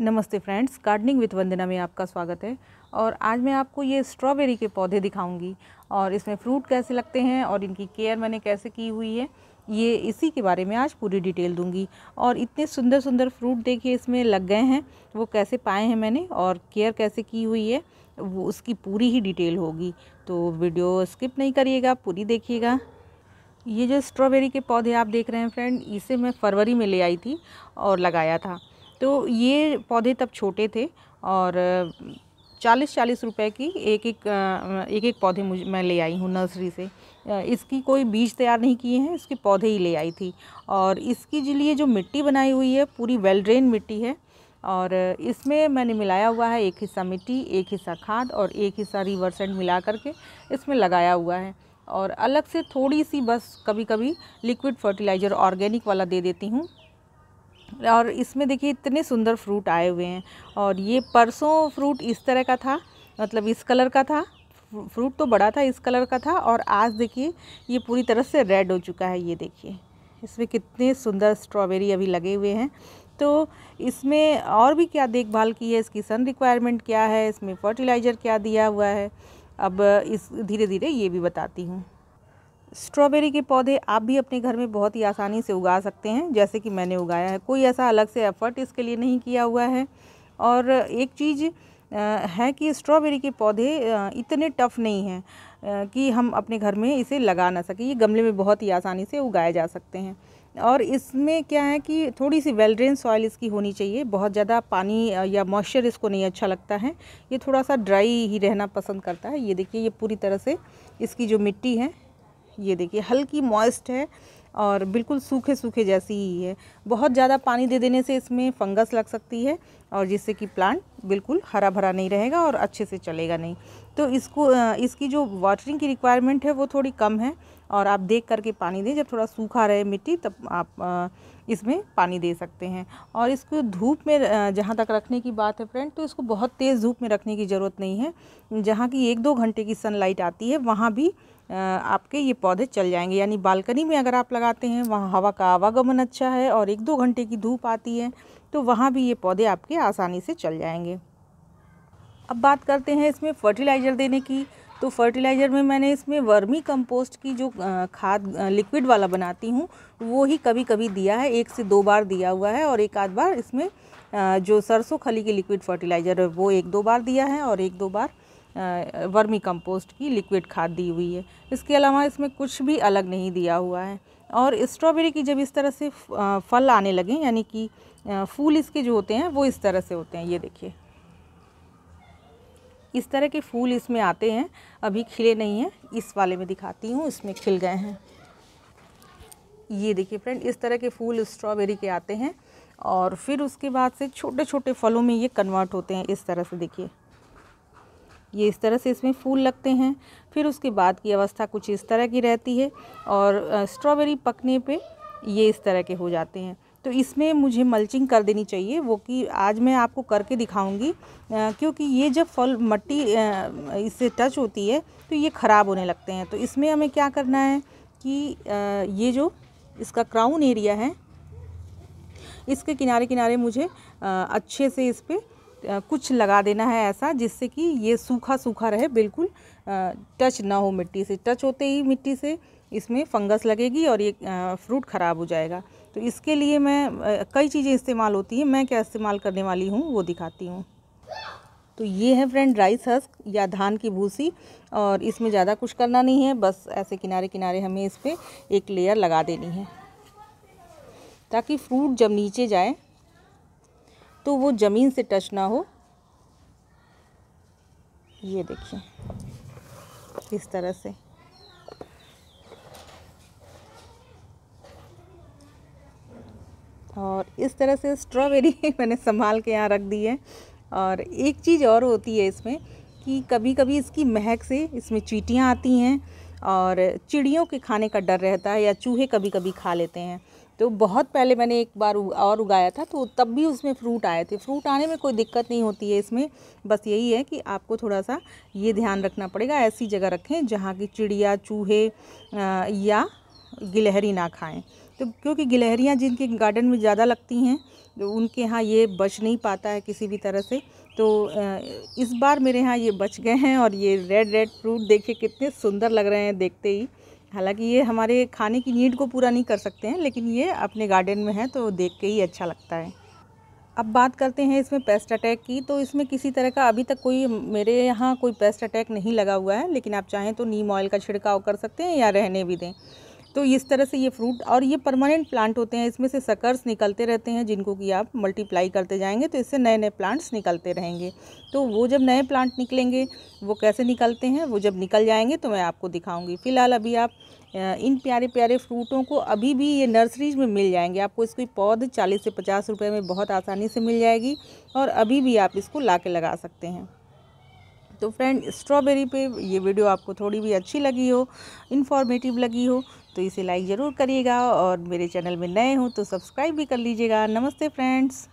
नमस्ते friends gardening with वंदना में आपका स्वागत है और आज मैं आपको ये स्ट्रॉबेरी के पौधे दिखाऊंगी और इसमें फ्रूट कैसे लगते हैं और इनकी केयर मैंने कैसे की हुई है ये इसी के बारे में आज पूरी डिटेल दूंगी और इतने सुंदर सुंदर फ्रूट देखिए इसमें लग गए हैं वो कैसे पाए हैं मैंने और केयर कैसे की हुई है वो उसकी पूरी ही डिटेल होगी तो वीडियो स्किप नहीं करिएगा पूरी देखिएगा ये जो स्ट्रॉबेरी के पौधे आप देख रहे हैं फ्रेंड इसे मैं फरवरी में ले आई थी और लगाया था तो ये पौधे तब छोटे थे और चालीस चालीस रुपए की एक एक एक एक पौधे मुझे मैं ले आई हूँ नर्सरी से इसकी कोई बीज तैयार नहीं किए हैं इसके पौधे ही ले आई थी और इसकी लिए जो मिट्टी बनाई हुई है पूरी वेल ड्रेन मिट्टी है और इसमें मैंने मिलाया हुआ है एक हिस्सा मिट्टी एक हिस्सा खाद और एक हिस्सा रिवर्सेंट मिला करके इसमें लगाया हुआ है और अलग से थोड़ी सी बस कभी कभी लिक्विड फर्टिलाइज़र ऑर्गेनिक वाला दे देती हूँ और इसमें देखिए इतने सुंदर फ्रूट आए हुए हैं और ये परसों फ्रूट इस तरह का था मतलब इस कलर का था फ्रूट तो बड़ा था इस कलर का था और आज देखिए ये पूरी तरह से रेड हो चुका है ये देखिए इसमें कितने सुंदर स्ट्रॉबेरी अभी लगे हुए हैं तो इसमें और भी क्या देखभाल की है इसकी सन रिक्वायरमेंट क्या है इसमें फर्टिलाइज़र क्या दिया हुआ है अब इस धीरे धीरे ये भी बताती हूँ स्ट्रॉबेरी के पौधे आप भी अपने घर में बहुत ही आसानी से उगा सकते हैं जैसे कि मैंने उगाया है कोई ऐसा अलग से एफ़र्ट इसके लिए नहीं किया हुआ है और एक चीज़ है कि स्ट्रॉबेरी के पौधे इतने टफ़ नहीं हैं कि हम अपने घर में इसे लगा ना सकें ये गमले में बहुत ही आसानी से उगाए जा सकते हैं और इसमें क्या है कि थोड़ी सी वेलड्रेन सॉइल इसकी होनी चाहिए बहुत ज़्यादा पानी या मॉइस्चर इसको नहीं अच्छा लगता है ये थोड़ा सा ड्राई ही रहना पसंद करता है ये देखिए ये पूरी तरह से इसकी जो मिट्टी है ये देखिए हल्की मॉइस्ट है और बिल्कुल सूखे सूखे जैसी ही है बहुत ज़्यादा पानी दे देने से इसमें फंगस लग सकती है और जिससे कि प्लांट बिल्कुल हरा भरा नहीं रहेगा और अच्छे से चलेगा नहीं तो इसको इसकी जो वाटरिंग की रिक्वायरमेंट है वो थोड़ी कम है और आप देख करके पानी दें जब थोड़ा सूखा रहे मिट्टी तब आप इसमें पानी दे सकते हैं और इसको धूप में जहाँ तक रखने की बात है फ्रेंड तो इसको बहुत तेज़ धूप में रखने की ज़रूरत नहीं है जहाँ की एक दो घंटे की सनलाइट आती है वहाँ भी आपके ये पौधे चल जाएंगे यानी बालकनी में अगर आप लगाते हैं वहाँ हवा का आवागमन अच्छा है और एक दो घंटे की धूप आती है तो वहाँ भी ये पौधे आपके आसानी से चल जाएंगे अब बात करते हैं इसमें फर्टिलाइज़र देने की तो फर्टिलाइज़र में मैंने इसमें वर्मी कंपोस्ट की जो खाद लिक्विड वाला बनाती हूँ वो ही कभी कभी दिया है एक से दो बार दिया हुआ है और एक आध बार इसमें जो सरसों खली की लिक्विड फर्टिलाइज़र है वो एक दो बार दिया है और एक दो बार वर्मी कंपोस्ट की लिक्विड खाद दी हुई है इसके अलावा इसमें कुछ भी अलग नहीं दिया हुआ है और स्ट्रॉबेरी की जब इस तरह से फल आने लगे यानी कि फूल इसके जो होते हैं वो इस तरह से होते हैं ये देखिए इस तरह के फूल इसमें आते हैं अभी खिले नहीं हैं इस वाले में दिखाती हूँ इसमें खिल गए हैं ये देखिए फ्रेंड इस तरह के फूल स्ट्रॉबेरी के आते हैं और फिर उसके बाद से छोटे छोटे फलों में ये कन्वर्ट होते हैं इस तरह से देखिए ये इस तरह से इसमें फूल लगते हैं फिर उसके बाद की अवस्था कुछ इस तरह की रहती है और स्ट्रॉबेरी पकने पे ये इस तरह के हो जाते हैं तो इसमें मुझे मल्चिंग कर देनी चाहिए वो कि आज मैं आपको करके दिखाऊंगी क्योंकि ये जब फल मट्टी इससे टच होती है तो ये ख़राब होने लगते हैं तो इसमें हमें क्या करना है कि ये जो इसका क्राउन एरिया है इसके किनारे किनारे मुझे अच्छे से इस पर कुछ लगा देना है ऐसा जिससे कि ये सूखा सूखा रहे बिल्कुल टच ना हो मिट्टी से टच होते ही मिट्टी से इसमें फंगस लगेगी और ये फ्रूट ख़राब हो जाएगा तो इसके लिए मैं कई चीज़ें इस्तेमाल होती हैं मैं क्या इस्तेमाल करने वाली हूँ वो दिखाती हूँ तो ये है फ्रेंड राइस हस्क या धान की भूसी और इसमें ज़्यादा कुछ करना नहीं है बस ऐसे किनारे किनारे हमें इस पर एक लेयर लगा देनी है ताकि फ्रूट जब नीचे जाए तो वो ज़मीन से टच ना हो ये देखिए इस तरह से और इस तरह से स्ट्रॉबेरी मैंने संभाल के यहाँ रख दी है और एक चीज़ और होती है इसमें कि कभी कभी इसकी महक से इसमें चीटियाँ आती हैं और चिड़ियों के खाने का डर रहता है या चूहे कभी कभी खा लेते हैं तो बहुत पहले मैंने एक बार और उगाया था तो तब भी उसमें फ्रूट आए थे फ्रूट आने में कोई दिक्कत नहीं होती है इसमें बस यही है कि आपको थोड़ा सा ये ध्यान रखना पड़ेगा ऐसी जगह रखें जहाँ की चिड़िया चूहे या गिलहरी ना खाएं तो क्योंकि गिलहरियाँ जिनके गार्डन में ज़्यादा लगती हैं तो उनके यहाँ ये बच नहीं पाता है किसी भी तरह से तो इस बार मेरे यहाँ ये बच गए हैं और ये रेड रेड फ्रूट देखे कितने सुंदर लग रहे हैं देखते ही हालांकि ये हमारे खाने की नीड को पूरा नहीं कर सकते हैं लेकिन ये अपने गार्डन में है तो देख के ही अच्छा लगता है अब बात करते हैं इसमें पेस्ट अटैक की तो इसमें किसी तरह का अभी तक कोई मेरे यहाँ कोई पेस्ट अटैक नहीं लगा हुआ है लेकिन आप चाहें तो नीम ऑयल का छिड़काव कर सकते हैं या रहने भी दें तो इस तरह से ये फ्रूट और ये परमानेंट प्लांट होते हैं इसमें से सकर्स निकलते रहते हैं जिनको कि आप मल्टीप्लाई करते जाएंगे तो इससे नए नए प्लांट्स निकलते रहेंगे तो वो जब नए प्लांट निकलेंगे वो कैसे निकलते हैं वो जब निकल जाएंगे तो मैं आपको दिखाऊँगी फ़िलहाल अभी आप इन प्यारे प्यारे फ्रूटों को अभी भी ये नर्सरीज में मिल जाएंगे आपको इसकी पौध चालीस से पचास रुपये में बहुत आसानी से मिल जाएगी और अभी भी आप इसको ला के लगा सकते हैं तो फ्रेंड स्ट्रॉबेरी पे ये वीडियो आपको थोड़ी भी अच्छी लगी हो इन्फॉर्मेटिव लगी हो तो इसे लाइक ज़रूर करिएगा और मेरे चैनल में नए हों तो सब्सक्राइब भी कर लीजिएगा नमस्ते फ्रेंड्स